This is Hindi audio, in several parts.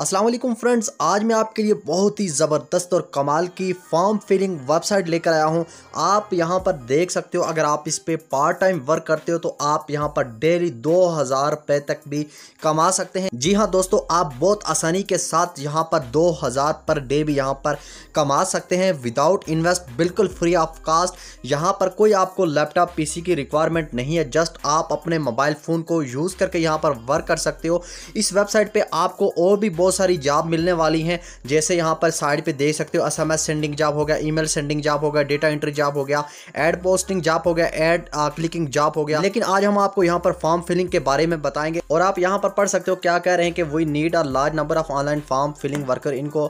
असलम फ्रेंड्स आज मैं आपके लिए बहुत ही ज़बरदस्त और कमाल की फॉर्म फिलिंग वेबसाइट लेकर आया हूं आप यहां पर देख सकते हो अगर आप इस पर पार्ट टाइम वर्क करते हो तो आप यहां पर डेली दो हज़ार रुपये तक भी कमा सकते हैं जी हां दोस्तों आप बहुत आसानी के साथ यहां पर दो हज़ार पर डे भी यहां पर कमा सकते हैं विदाउट इन्वेस्ट बिल्कुल फ्री ऑफ कास्ट यहाँ पर कोई आपको लैपटॉप पी की रिक्वायरमेंट नहीं है जस्ट आप अपने मोबाइल फ़ोन को यूज़ करके यहाँ पर वर्क कर सकते हो इस वेबसाइट पर आपको और भी बहुत बहुत सारी जॉब मिलने वाली हैं जैसे यहाँ पर साइड पे देख सकते हो S M S sending job हो गया ईमेल सेंडिंग जॉब हो गया डेटा एंट्री जॉब हो गया एड पोस्टिंग जॉब हो गया एड क्लिकिंग जॉब हो गया लेकिन आज हम आपको यहाँ पर फॉर्म फिलिंग के बारे में बताएंगे और आप यहाँ पर पढ़ सकते हो क्या कह रहे हैं कि we need a large number of online form filling worker इनको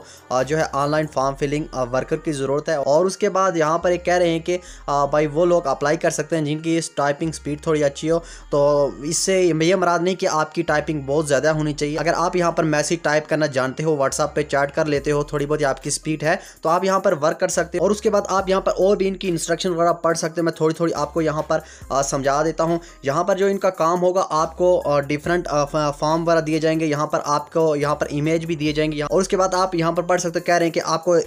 जो है ऑनलाइन फॉर्म फिलिंग वर्कर की ज़रूरत है और उसके बाद यहाँ पर कह रहे हैं कि भाई वो लोग अप्लाई कर सकते हैं जिनकी टाइपिंग स्पीड थोड़ी अच्छी हो तो इससे ये मराद नहीं कि आपकी टाइपिंग बहुत ज़्यादा होनी चाहिए अगर आप यहाँ पर मैसेज टाइप चैट करना जानते हो व्हाट्सअप पे चैट कर लेते हो थोड़ी बहुत आपकी स्पीड है तो आप यहाँ पर वर्क कर सकते हो और उसके बाद आप यहाँ पर और भी इनकी इंस्ट्रक्शन वगैरह पढ़ सकते हो मैं थोड़ी थोड़ी आपको यहाँ पर समझा देता हूँ यहाँ पर जो इनका काम होगा आपको डिफरेंट फॉर्म वगैरह दिए जाएंगे यहाँ पर आपको यहाँ पर इमेज भी दिए जाएंगे और उसके बाद आप यहाँ पर पढ़ सकते हो कह रहे हैं कि आपको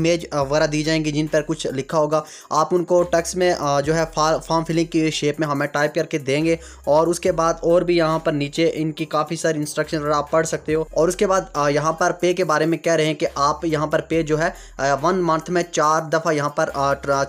इमेज वगैरह दी जाएंगी जिन पर कुछ लिखा होगा आप उनको टक्स में जो है फॉर्म फिलिंग की शेप में हमें टाइप करके देंगे और उसके बाद और भी यहाँ पर नीचे इनकी काफ़ी सारी इंस्ट्रक्शन आप पढ़ सकते हो और उसके बाद यहाँ पर पे के बारे में कह रहे हैं कि आप यहाँ पर पे जो है वन मंथ में चार दफ़ा यहाँ पर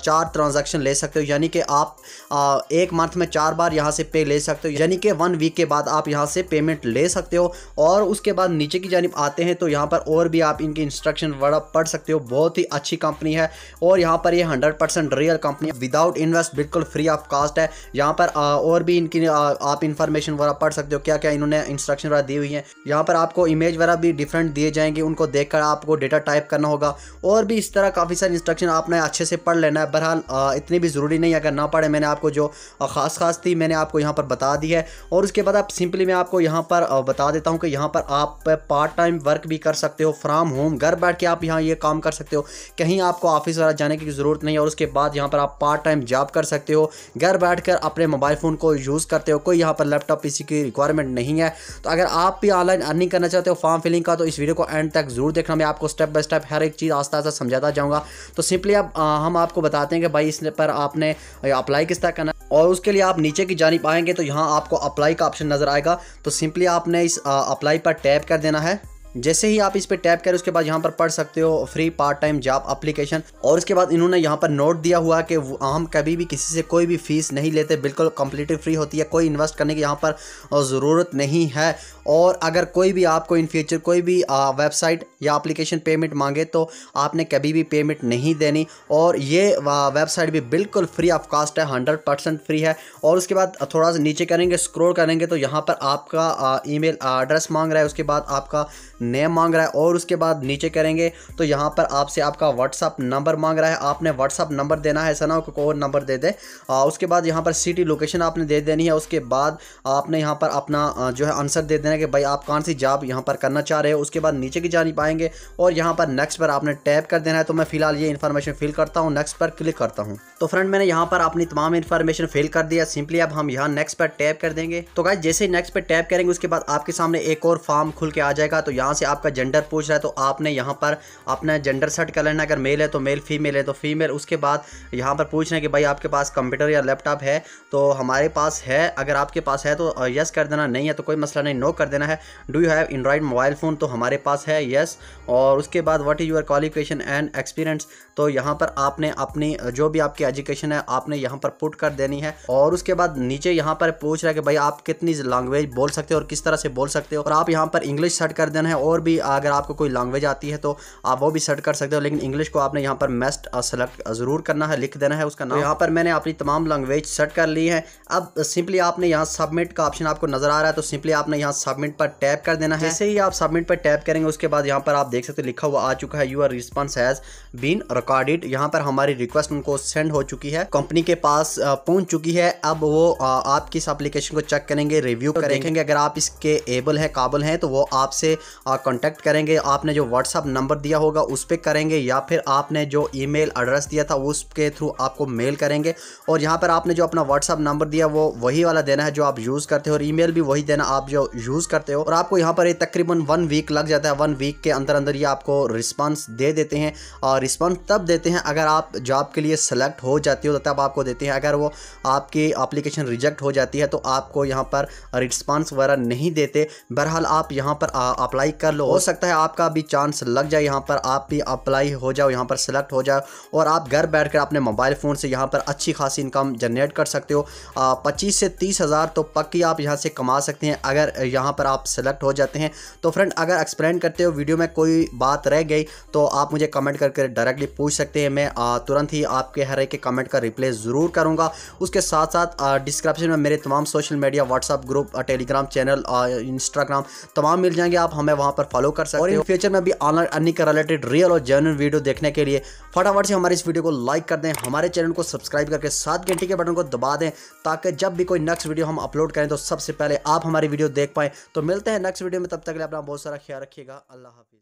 चार ट्रांजैक्शन ले सकते हो यानी कि आप एक मंथ में चार बार यहाँ से पे ले सकते हो यानी कि वन वीक के बाद आप यहाँ से पेमेंट ले सकते हो और उसके बाद नीचे की जानब आते हैं तो यहाँ पर और भी आप इनकी इंस्ट्रक्शन वड़ा पढ़ सकते हो बहुत ही अच्छी कंपनी है और यहाँ पर ये hundred real company without invest बिल्कुल फ्री ऑफ कास्ट है यहाँ पर और भी इनकी आप इंफॉर्मेशन वगैरह पढ़ सकते हो क्या क्या इन्होंने इंस्ट्रक्शन वगैरह दी हुई है यहाँ पर आपको इमेज वगैरह भी भी डिफरेंट दिए जाएंगे उनको देखकर आपको डेटा टाइप करना होगा और भी इस तरह काफ़ी सारे इंस्ट्रक्शन आपने अच्छे से पढ़ लेना है बहरहाल इतनी भी ज़रूरी नहीं अगर ना पढ़े मैंने आपको जो ख़ास खास थी मैंने आपको यहाँ पर बता दी है और उसके बाद आप सिंपली मैं आपको यहाँ पर बता देता हूँ कि यहाँ पर आप पार्ट टाइम वर्क भी कर सकते हो फ्राम होम घर बैठ के आप यहाँ ये काम कर सकते हो कहीं आपको ऑफिस वगैरह जाने की ज़रूरत नहीं और उसके बाद यहाँ पर आप पार्ट टाइम जॉब कर सकते हो घर बैठ कर अपने मोबाइल फ़ोन को यूज़ करते हो कोई यहाँ पर लैपटॉप किसी की रिक्वायरमेंट नहीं है तो अगर आप भी ऑनलाइन अर्निंग करना चाहते हो फॉर्म फिलिंग लिंक का तो इस वीडियो को एंड तक जरूर देखना मैं आपको स्टेप बाय स्टेप हर एक चीज़ आस्ता आस्ता समझाता जाऊंगा तो सिंपली अब हम आपको बताते हैं कि भाई इस पर आपने अप्लाई किस तरह करना और उसके लिए आप नीचे की जानी पाएंगे तो यहाँ आपको अप्लाई का ऑप्शन नज़र आएगा तो सिंपली आपने इस अप्लाई पर टैप कर देना है जैसे ही आप इस पर टैप करें उसके बाद यहाँ पर पढ़ सकते हो free part time job application और उसके बाद इन्होंने यहाँ पर नोट दिया हुआ कि हम कभी भी किसी से कोई भी फीस नहीं लेते बिल्कुल कम्प्लीटली फ्री होती है कोई इन्वेस्ट करने की यहाँ पर ज़रूरत नहीं है और अगर कोई भी आपको इन फ्यूचर कोई भी वेबसाइट या अप्लीकेशन पेमेंट मांगे तो आपने कभी भी पेमेंट नहीं देनी और ये वेबसाइट भी बिल्कुल फ्री ऑफ कास्ट है हंड्रेड परसेंट फ्री है और उसके बाद थोड़ा सा नीचे करेंगे स्क्रोल करेंगे तो यहाँ पर आपका ई एड्रेस मांग रहा है उसके बाद आपका नेम मांग रहा है और उसके बाद नीचे करेंगे तो यहाँ पर आपसे आपका व्हाट्सअप नंबर मांग रहा है आपने व्हाट्सअप नंबर देना है ऐसा ना हो नंबर दे दे आ, उसके बाद यहाँ पर सिटी लोकेशन आपने दे देनी है उसके बाद आपने यहाँ पर अपना जो है आंसर दे देना है कि भाई आप कौन सी जॉब यहाँ पर करना चाह रहे हो उसके बाद नीचे की जानी पाएंगे और यहाँ पर नेक्स्ट पर आपने टैप कर देना है तो मैं फिलहाल ये इन्फॉर्मेशन फिल करता हूँ नेक्स्ट पर क्लिक करता हूँ तो फ्रेंड मैंने यहाँ पर अपनी तमाम इन्फॉर्मेशन फिल कर दिया सिंपली अब हम यहाँ नेक्स्ट पर टैप कर देंगे तो गाय जैसे नेक्स्ट पर टैप करेंगे उसके बाद आपके सामने एक और फॉर्म खुल के आ जाएगा तो यहाँ यहाँ से आपका जेंडर पूछ रहा है तो आपने यहाँ पर अपना जेंडर सेट कर लेना अगर मेल है तो मेल फीमेल है तो फीमेल उसके बाद यहाँ पर पूछ रहे कि भाई आपके पास कंप्यूटर या लैपटॉप है तो हमारे पास है अगर आपके पास है तो यस कर देना नहीं है तो कोई मसला नहीं नो कर देना है do you have android mobile phone तो हमारे पास है यस और उसके बाद what is your qualification and experience तो यहाँ पर आपने अपनी जो भी आपकी एजुकेशन है आपने यहाँ पर पुट कर देनी है और उसके बाद नीचे यहाँ पर पूछ रहा है कि भाई आप कितनी लैंग्वेज बोल सकते हो और किस तरह से बोल सकते हो और आप यहाँ पर इंग्लिश सेट कर देना है और भी अगर आपको कोई लैंग्वेज आती है तो आप वो भी सेट कर सकते हो लेकिन इंग्लिश को आपने यहाँ पर मेस्ट सेलेक्ट ज़रूर करना है लिख देना है उसका नाम तो यहाँ पर मैंने अपनी तमाम लैंग्वेज सेट कर ली है अब सिंपली आपने यहाँ सबमिट का ऑप्शन आपको नज़र आ रहा है तो सिंपली आपने यहाँ सबमिट पर टैप कर देना है जैसे ही आप सबमिट पर टैप करेंगे उसके बाद यहाँ पर आप देख सकते लिखा हुआ आ चुका है your response has been recorded यहाँ पर हमारी रिक्वेस्ट उनको सेंड हो चुकी है कंपनी के पास पहुंच चुकी है अब वो आपकी इस एप्लीकेशन को चेक करेंगे रिव्यू तो करेंगे अगर आप इसके एबल है काबुल हैं तो वो आपसे कॉन्टैक्ट करेंगे आपने जो व्हाट्सअप नंबर दिया होगा उस पर करेंगे या फिर आपने जो मेल एड्रेस दिया था उसके थ्रू आपको मेल करेंगे और यहाँ पर आपने जो अपना व्हाट्सअप नंबर दिया वो वही वाला देना है जो आप यूज़ करते हो और मेल भी वही देना आप जो यूज़ करते हो और आपको यहाँ पर तकरीबन वन वीक लग जाता है वन वीक के अंदर अंदर ये आपको रिस्पॉन्स दे देते हैं और रिस्पॉन्स तब देते हैं अगर आप जॉब के लिए सेलेक्ट हो जाती हो तो तब आपको देते हैं अगर वो आपकी अप्लीकेशन रिजेक्ट हो जाती है तो आपको यहाँ पर रिस्पॉन्स वगैरह नहीं देते बहरहाल आप यहाँ पर अप्लाई कर लो हो सकता है आपका भी चांस लग जाए यहाँ पर आप भी अप्लाई हो जाओ यहाँ पर सेलेक्ट हो जाओ और आप घर बैठ कर अपने मोबाइल फ़ोन से यहाँ पर अच्छी खासी इनकम जनरेट कर सकते हो पच्चीस से तीस हज़ार तो पक्की आप यहाँ से कमा सकते हैं अगर यहाँ पर आप सेलेक्ट हो जाते हैं तो फ्रेंड अगर एक्सप्लेन करते हो वीडियो में कोई बात रह गई तो आप मुझे कमेंट करके डायरेक्टली पूछ सकते हैं मैं तुरंत ही आपके हर एक के कमेंट का रिप्लाई ज़रूर करूँगा उसके साथ साथ डिस्क्रिप्शन में मेरे तमाम social media WhatsApp group Telegram channel Instagram तमाम मिल जाएंगे आप हमें वहाँ वहां पर फॉलो कर सकते हो फ्यूचर में भी ऑनलाइन अर्निंग का रिलेटेड रियल और जेनुअन वीडियो देखने के लिए फटाफट से हमारे इस वीडियो को लाइक कर दें हमारे चैनल को सब्सक्राइब करके सात घंटे के बटन को दबा दें ताकि जब भी कोई नेक्स्ट वीडियो हम अपलोड करें तो सबसे पहले आप हमारी वीडियो देख पाए तो मिलते हैं नेक्स्ट वीडियो में तब तक अपना बहुत सारा ख्याल रखिएगा अल्लाह हाफिज़